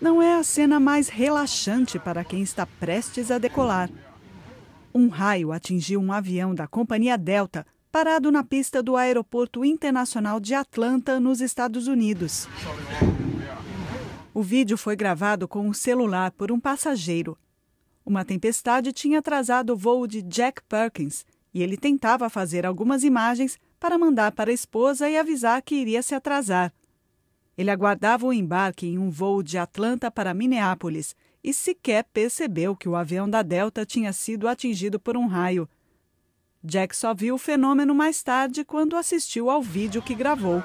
Não é a cena mais relaxante para quem está prestes a decolar. Um raio atingiu um avião da Companhia Delta, parado na pista do Aeroporto Internacional de Atlanta, nos Estados Unidos. O vídeo foi gravado com um celular por um passageiro. Uma tempestade tinha atrasado o voo de Jack Perkins e ele tentava fazer algumas imagens para mandar para a esposa e avisar que iria se atrasar. Ele aguardava o embarque em um voo de Atlanta para Minneapolis e sequer percebeu que o avião da Delta tinha sido atingido por um raio. Jack só viu o fenômeno mais tarde quando assistiu ao vídeo que gravou.